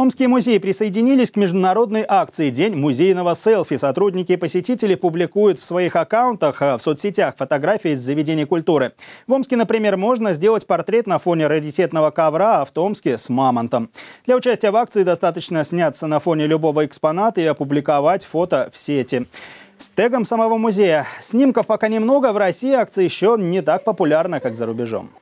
Омские музеи присоединились к международной акции «День музейного селфи». Сотрудники и посетители публикуют в своих аккаунтах э, в соцсетях фотографии из заведений культуры. В Омске, например, можно сделать портрет на фоне раритетного ковра, а в Томске с мамонтом. Для участия в акции достаточно сняться на фоне любого экспоната и опубликовать фото в сети с тегом самого музея. Снимков пока немного, в России акция еще не так популярна, как за рубежом.